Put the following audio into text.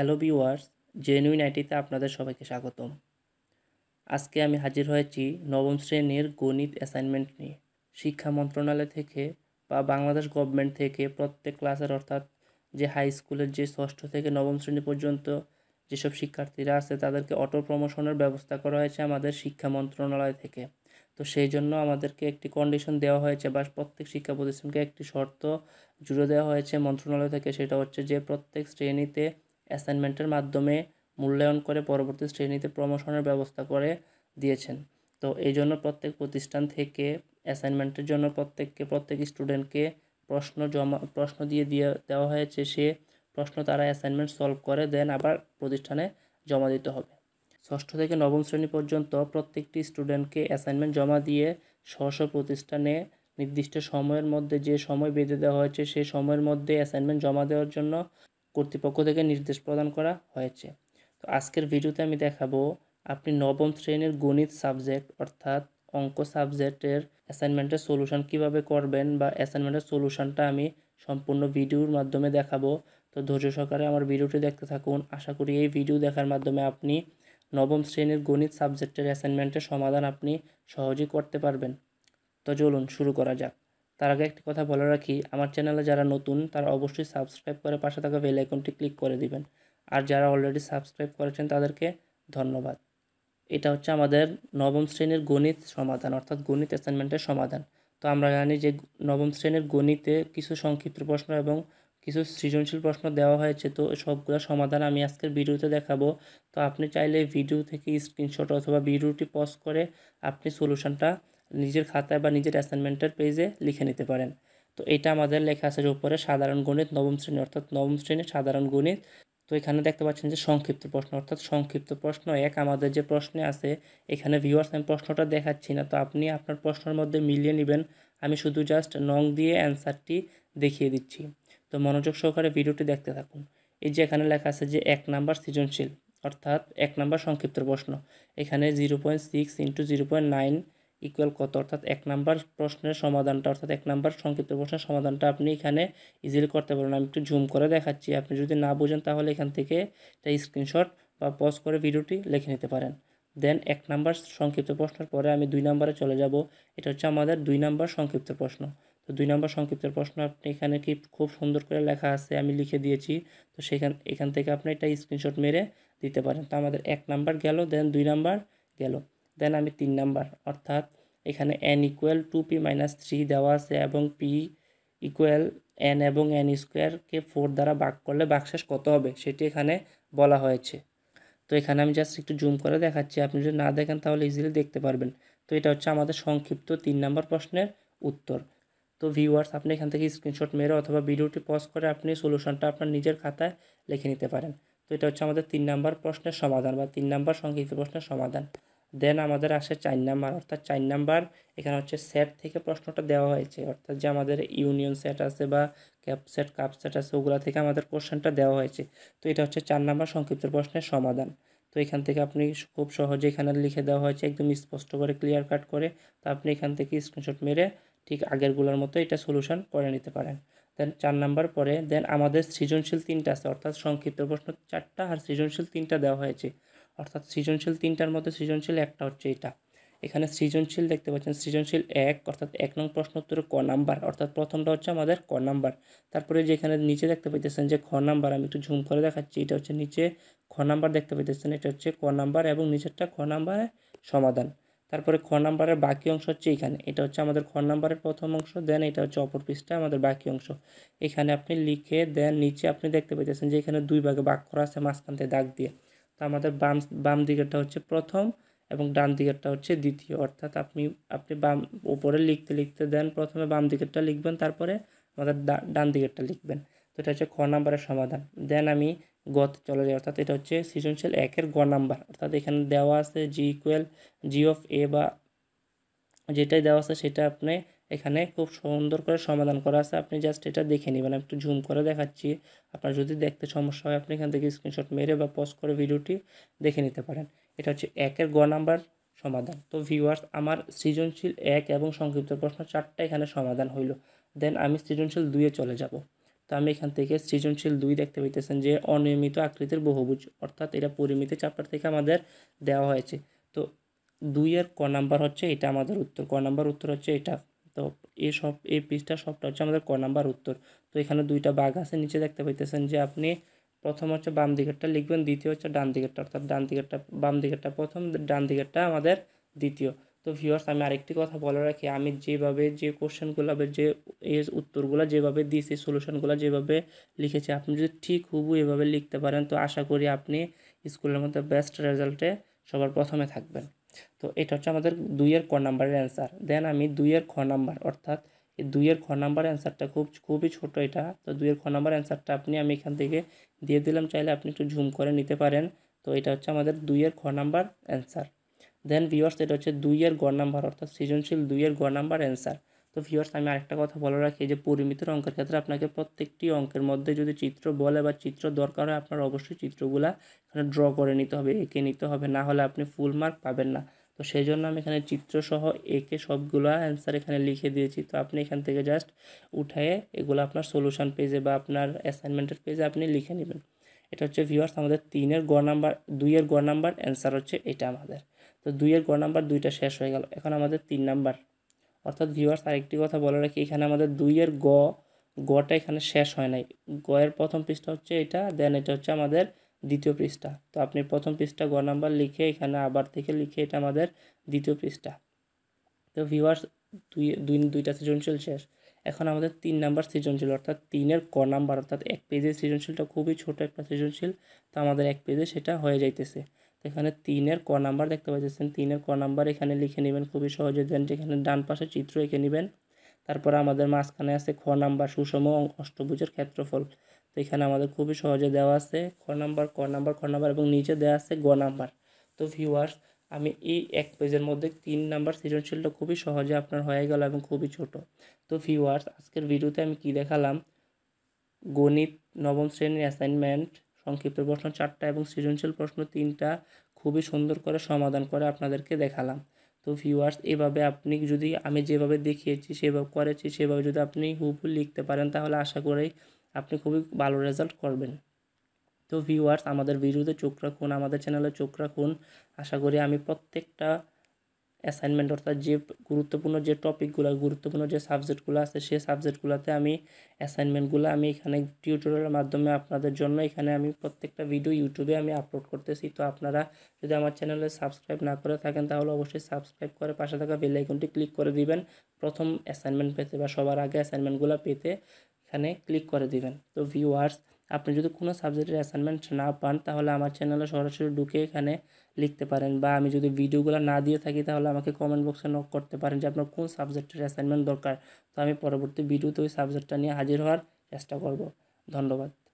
hello viewers genuine আইটিতে আপনাদের সবাইকে স্বাগতম আজকে আমি হাজির হয়েছি নবম শ্রেণীর গণিত অ্যাসাইনমেন্ট নিয়ে শিক্ষা মন্ত্রণালয় থেকে বা বাংলাদেশ গভর্নমেন্ট থেকে প্রত্যেক ক্লাসের অর্থাৎ যে হাই স্কুলের যে ষষ্ঠ থেকে নবম শ্রেণী পর্যন্ত যেসব শিক্ষার্থীরা আছে তাদেরকে অটো প্রমোশনের ব্যবস্থা করা হয়েছে আমাদের শিক্ষা মন্ত্রণালয় থেকে তো সেই জন্য আমাদেরকে একটি কন্ডিশন দেওয়া হয়েছে বা প্রত্যেক শিক্ষা প্রতিষ্ঠানকে একটি শর্ত জুড়ে দেওয়া হয়েছে মন্ত্রণালয় থেকে সেটা হচ্ছে যে প্রত্যেক শ্রেণীতে অ্যাসাইনমেন্টের মাধ্যমে মূল্যায়ন করে পরবর্তী শ্রেণীতে প্রমোশনের ব্যবস্থা করে দিয়েছেন তো এই জন্য প্রত্যেক প্রতিষ্ঠান থেকে অ্যাসাইনমেন্টের জন্য প্রত্যেককে প্রত্যেক স্টুডেন্টকে প্রশ্ন জমা প্রশ্ন দিয়ে দিয়ে দেওয়া হয়েছে সে প্রশ্ন তারা অ্যাসাইনমেন্ট সলভ করে দেন আবার প্রতিষ্ঠানে জমা দিতে হবে ষষ্ঠ থেকে নবম শ্রেণী পর্যন্ত প্রত্যেকটি স্টুডেন্টকে অ্যাসাইনমেন্ট জমা দিয়ে স্ব প্রতিষ্ঠানে নির্দিষ্ট সময়ের মধ্যে যে সময় বেঁধে দেওয়া হয়েছে সেই সময়ের মধ্যে অ্যাসাইনমেন্ট জমা দেওয়ার জন্য কর্তৃপক্ষ থেকে নির্দেশ প্রদান করা হয়েছে তো আজকের ভিডিওতে আমি দেখাবো আপনি নবম শ্রেণীর গণিত সাবজেক্ট অর্থাৎ অঙ্ক সাবজেক্টের অ্যাসাইনমেন্টের সলিউশন কিভাবে করবেন বা অ্যাসাইনমেন্টের সলিউশনটা আমি সম্পূর্ণ ভিডিওর মাধ্যমে দেখাবো তো ধৈর্য সহকারে আমার ভিডিওটি দেখতে থাকুন আশা করি এই ভিডিও দেখার মাধ্যমে আপনি নবম শ্রেণীর গণিত সাবজেক্টের অ্যাসাইনমেন্টের সমাধান আপনি সহজেই করতে পারবেন তো চলুন শুরু করা যাক তার আগে একটি কথা বলে রাখি আমার চ্যানেলে যারা নতুন তারা অবশ্যই সাবস্ক্রাইব করে পাশে থাকা বেল আইকনটি ক্লিক করে দিবেন আর যারা অলরেডি সাবস্ক্রাইব করেছেন তাদেরকে ধন্যবাদ এটা হচ্ছে আমাদের নবম শ্রেণীর গণিত সমাধান অর্থাৎ গণিত অ্যাসাইনমেন্টের সমাধান তো আমরা জানি যে নবম শ্রেণীর গণিতে কিছু সংক্ষিপ্ত প্রশ্ন এবং কিছু সৃজনশীল প্রশ্ন দেওয়া হয়েছে তো সবগুলো সমাধান আমি আজকের ভিডিওতে দেখাবো তো আপনি চাইলে ভিডিও থেকে স্ক্রিনশট অথবা ভিডিওটি পজ করে আপনি সলিউশনটা নিজের খাতায় বা নিজের অ্যাসাইনমেন্টের পেজে লিখে নিতে পারেন তো এটা আমাদের লেখা আছে যে উপরে সাধারণ গণিত নবম শ্রেণী অর্থাৎ নবম শ্রেণীর সাধারণ গণিত তো এখানে দেখতে পাচ্ছেন যে সংক্ষিপ্ত প্রশ্ন অর্থাৎ সংক্ষিপ্ত প্রশ্ন এক আমাদের যে প্রশ্নে আছে এখানে ভিউয়ার্স আমি প্রশ্নটা দেখাচ্ছি না তো আপনি আপনার প্রশ্নের মধ্যে মিলিয়ে নেবেন আমি শুধু জাস্ট নং দিয়ে অ্যান্সারটি দেখিয়ে দিচ্ছি তো মনোযোগ সহকারে ভিডিওটি দেখতে থাকুন এই যে এখানে লেখা আছে যে এক নাম্বার সৃজনশীল অর্থাৎ এক নাম্বার সংক্ষিপ্ত প্রশ্ন এখানে zero point six into zero point nine equal কত অর্থাৎ এক নাম্বার প্রশ্নের সমাধানটা অর্থাৎ এক নাম্বার সংক্ষিপ্ত প্রশ্নের সমাধানটা আপনি এখানে ইজিলি করতে পারবেন আমি একটু জুম করে দেখাচ্ছি আপনি যদি না বোঝেন তাহলে এখান থেকে এটা স্ক্রিনশট বা পজ করে ভিডিওটি লিখে নিতে পারেন দেন এক নাম্বার সংক্ষিপ্ত প্রশ্নের পরে আমি দুই নাম্বারে চলে যাব এটা হচ্ছে আমাদের দুই নাম্বার সংক্ষিপ্ত প্রশ্ন তো দুই নাম্বার সংক্ষিপ্ত প্রশ্ন আপনি এখানে কি খুব সুন্দর করে লেখা আছে আমি লিখে দিয়েছি তো সেখান এখান থেকে আপনি এটা স্ক্রিনশট মেরে দিতে পারেন তো আমাদের এক নাম্বার গেল দেন দুই নাম্বার গেল দেন আমি তিন নাম্বার অর্থাৎ এখানে N equal to P minus three দেওয়া আছে এবং পি ইকুয়াল এন এবং এন স্কোয়ারকে ফোর দ্বারা ভাগ করলে বাকশেষ কত হবে সেটি এখানে বলা হয়েছে তো এখানে আমি জাস্ট একটু জুম করে দেখাচ্ছি আপনি যদি না দেখেন তাহলে ইজিলি দেখতে পারবেন তো এটা হচ্ছে আমাদের সংক্ষিপ্ত তিন নম্বর প্রশ্নের উত্তর তো ভিউয়ার্স আপনি এখান থেকে স্ক্রিনশট মেরে অথবা ভিডিওটি পজ করে আপনি সলিউশনটা আপনার নিজের খাতায় লিখে নিতে পারেন তো এটা হচ্ছে আমাদের তিন নম্বর প্রশ্নের সমাধান বা তিন নম্বর সংক্ষিপ্ত প্রশ্নের সমাধান দেন আমাদের আসে চার নাম্বার অর্থাৎ চার নাম্বার এখানে হচ্ছে সেট থেকে প্রশ্নটা দেওয়া হয়েছে অর্থাৎ যে আমাদের ইউনিয়ন সেট আছে বা ক্যাপ সেট কাপ সেট আছে ওগুলো থেকে আমাদের কোশ্চেনটা দেওয়া হয়েছে তো এটা হচ্ছে চার নাম্বার সংক্ষিপ্ত প্রশ্নের সমাধান তো এখান থেকে আপনি খুব সহজে এখানে লিখে দেওয়া হয়েছে একদম স্পষ্ট করে ক্লিয়ার কাট করে তো আপনি এখান থেকে স্ক্রিনশট মেরে ঠিক আগেরগুলোর মতো এটা সলিউশন করে নিতে পারেন দেন চার নাম্বার পরে দেন আমাদের সৃজনশীল তিনটা আছে অর্থাৎ সংক্ষিপ্ত প্রশ্ন চারটা আর সৃজনশীল তিনটা দেওয়া হয়েছে অর্থাৎ সৃজনশীল তিনটার মধ্যে সৃজনশীল একটা হচ্ছে এটা এখানে সৃজনশীল দেখতে পাচ্ছেন সৃজনশীল এক অর্থাৎ এক নং প্রশ্ন উত্তরে ক নাম্বার অর্থাৎ প্রথমটা হচ্ছে আমাদের ক নাম্বার তারপরে যেখানে নিচে দেখতে পাইতেছেন যে খ নাম্বার আমি একটু ঝুম করে দেখাচ্ছি এটা হচ্ছে নিচে খ নাম্বার দেখতে পাইতেছেন এটা হচ্ছে ক নাম্বার এবং নিচেরটা খ নাম্বারের সমাধান তারপরে খ নাম্বারের বাকি অংশ হচ্ছে এখানে এটা হচ্ছে আমাদের খ নাম্বারের প্রথম অংশ দেন এটা হচ্ছে অপর পৃষ্ঠা আমাদের বাকি অংশ এখানে আপনি লিখে দেন নিচে আপনি দেখতে পাইতেছেন যে এখানে দুই ভাগে বাক করা মাঝখান মাঝখানতে দাগ দিয়ে তো আমাদের বাম বাম দিকেরটা হচ্ছে প্রথম এবং ডান দিকেরটা হচ্ছে দ্বিতীয় অর্থাৎ আপনি আপনি বাম উপরে লিখতে লিখতে দেন প্রথমে বাম দিকেরটা লিখবেন তারপরে আমাদের ডান দিকেরটা লিখবেন তো এটা হচ্ছে খ নাম্বারের সমাধান দেন আমি গত চলে যাই অর্থাৎ এটা হচ্ছে সৃজনশীল একের গ নাম্বার অর্থাৎ এখানে দেওয়া আছে জি ইকুয়াল জি অফ এ বা যেটাই দেওয়া আছে সেটা আপনি এখানে খুব সুন্দর করে সমাধান করা আছে আপনি জাস্ট এটা দেখে নেবেন একটু জুম করে দেখাচ্ছি আপনার যদি দেখতে সমস্যা হয় আপনি এখান থেকে স্ক্রিনশট মেরে বা পজ করে ভিডিওটি দেখে নিতে পারেন এটা হচ্ছে একের গ নাম্বার সমাধান তো ভিউয়ার্স আমার সৃজনশীল এক এবং সংক্ষিপ্ত প্রশ্ন চারটা এখানে সমাধান হইল দেন আমি সৃজনশীল দুইয়ে চলে যাব তো আমি এখান থেকে সৃজনশীল দুই দেখতে পাইতেছেন যে অনিয়মিত আকৃতির বহুভুজ অর্থাৎ এটা পরিমিত চাপটার থেকে আমাদের দেওয়া হয়েছে তো দুইয়ের ক নাম্বার হচ্ছে এটা আমাদের উত্তর ক নাম্বার উত্তর হচ্ছে এটা তো এই সব এই পৃষ্ঠা সবটা হচ্ছে আমাদের ক নাম্বার উত্তর তো এখানে দুইটা বাঘ আছে নিচে দেখতে পাইতেছেন যে আপনি প্রথম হচ্ছে বাম দিকেরটা লিখবেন দ্বিতীয় হচ্ছে ডান দিকেরটা অর্থাৎ ডান দিকেরটা বাম দিকেরটা প্রথম ডান দিকেরটা আমাদের দ্বিতীয় তো ভিউয়ার্স আমি আরেকটি কথা বলে রাখি আমি যেভাবে যে কোশ্চেনগুলো যে উত্তরগুলো যেভাবে দিয়েছি সলিউশনগুলো যেভাবে লিখেছে আপনি যদি ঠিক হুবু এভাবে লিখতে পারেন তো আশা করি আপনি স্কুলের মধ্যে বেস্ট রেজাল্টে সবার প্রথমে থাকবেন তো এটা হচ্ছে আমাদের দুইয়ের ক নাম্বারের অ্যান্সার দেন আমি দুইয়ের খ নাম্বার অর্থাৎ এই দুইয়ের খ নাম্বার অ্যান্সারটা খুব খুবই ছোটো এটা তো দুইয়ের খ নাম্বার অ্যান্সারটা আপনি আমি এখান থেকে দিয়ে দিলাম চাইলে আপনি একটু ঝুম করে নিতে পারেন তো এটা হচ্ছে আমাদের দুইয়ের খ নাম্বার অ্যান্সার দেন ভিওয়ার্স এটা হচ্ছে দুইয়ের গ নাম্বার অর্থাৎ সৃজনশীল দুইয়ের গ নাম্বার অ্যান্সার তো ভিউয়ার্স আমি আরেকটা কথা বলে রাখি যে পরিমিত অঙ্কের ক্ষেত্রে আপনাকে প্রত্যেকটি অঙ্কের মধ্যে যদি চিত্র বলে বা চিত্র দরকার হয় আপনার অবশ্যই চিত্রগুলা এখানে ড্র করে নিতে হবে এঁকে নিতে হবে না হলে আপনি ফুল মার্ক পাবেন না তো সেই জন্য আমি এখানে চিত্রসহ একে সবগুলো অ্যান্সার এখানে লিখে দিয়েছি তো আপনি এখান থেকে জাস্ট উঠায়ে এগুলো আপনার সলিউশন পেজে বা আপনার অ্যাসাইনমেন্টের পেজে আপনি লিখে নেবেন এটা হচ্ছে ভিউয়ার্স আমাদের তিনের গ নাম্বার দুইয়ের গ নাম্বার অ্যান্সার হচ্ছে এটা আমাদের তো দুইয়ের গ নাম্বার দুইটা শেষ হয়ে গেল এখন আমাদের তিন নাম্বার অর্থাৎ ভিউয়ার্স আরেকটি কথা বলে রাখি এখানে আমাদের দুইয়ের গ গটা এখানে শেষ হয় নাই গয়ের প্রথম পৃষ্ঠা হচ্ছে এটা দেন এটা হচ্ছে আমাদের দ্বিতীয় পৃষ্ঠা তো আপনি প্রথম পৃষ্ঠা গ নাম্বার লিখে এখানে আবার থেকে লিখে এটা আমাদের দ্বিতীয় পৃষ্ঠা তো ভিউয়ার্স দুই দুই দুইটা সৃজনশীল শেষ এখন আমাদের তিন নাম্বার সৃজনশীল অর্থাৎ তিনের ক নাম্বার অর্থাৎ এক পেজের সৃজনশীলটা খুবই ছোট একটা সৃজনশীল তো আমাদের এক পেজে সেটা হয়ে যাইতেছে এখানে তিনের ক নাম্বার দেখতে পাচ্ছেন তিনের ক নাম্বার এখানে লিখে নেবেন খুবই সহজে দেন যেখানে ডান পাশে চিত্র এঁকে নেবেন তারপর আমাদের মাঝখানে আছে খ নাম্বার সুষম অষ্টভুজের ক্ষেত্রফল তো এখানে আমাদের খুবই সহজে দেওয়া আছে খ নাম্বার ক নাম্বার খ নাম্বার এবং নিচে দেওয়া আছে গ নাম্বার তো ভিউয়ার্স আমি এই এক পেজের মধ্যে তিন নাম্বার সৃজনশীলটা খুবই সহজে আপনার হয়ে গেল এবং খুবই ছোট তো ভিউয়ার্স আজকের ভিডিওতে আমি কি দেখালাম গণিত নবম শ্রেণীর অ্যাসাইনমেন্ট সংক্ষিপ্ত প্রশ্ন চারটা এবং সৃজনশীল প্রশ্ন তিনটা খুবই সুন্দর করে সমাধান করে আপনাদেরকে দেখালাম তো ভিউয়ার্স এভাবে আপনি যদি আমি যেভাবে দেখিয়েছি সেভাবে করেছি সেভাবে যদি আপনি হুবহু লিখতে পারেন তাহলে আশা করি আপনি খুবই ভালো রেজাল্ট করবেন তো ভিউয়ার্স আমাদের ভিডিওতে চোখ রাখুন আমাদের চ্যানেলে চোখ রাখুন আশা করি আমি প্রত্যেকটা অ্যাসাইনমেন্ট অর্থাৎ যে গুরুত্বপূর্ণ যে টপিকগুলো গুরুত্বপূর্ণ যে সাবজেক্টগুলো আছে সেই সাবজেক্টগুলোতে আমি অ্যাসাইনমেন্টগুলো আমি এখানে টিউটোরিয়ালের মাধ্যমে আপনাদের জন্য এখানে আমি প্রত্যেকটা ভিডিও ইউটিউবে আমি আপলোড করতেছি তো আপনারা যদি আমার চ্যানেলে সাবস্ক্রাইব না করে থাকেন তাহলে অবশ্যই সাবস্ক্রাইব করে পাশে থাকা বেলাইকনটি ক্লিক করে দিবেন প্রথম অ্যাসাইনমেন্ট পেতে বা সবার আগে অ্যাসাইনমেন্টগুলো পেতে এখানে ক্লিক করে দিবেন তো ভিউয়ার্স আপনি যদি কোনো সাবজেক্টের অ্যাসাইনমেন্ট না পান তাহলে আমার চ্যানেলে সরাসরি ঢুকে এখানে লিখতে পারেন বা আমি যদি ভিডিওগুলো না দিয়ে থাকি তাহলে আমাকে কমেন্ট বক্সে নক করতে পারেন যে আপনার কোন সাবজেক্টের অ্যাসাইনমেন্ট দরকার তো আমি পরবর্তী ভিডিওতে ওই সাবজেক্টটা নিয়ে হাজির হওয়ার চেষ্টা করব ধন্যবাদ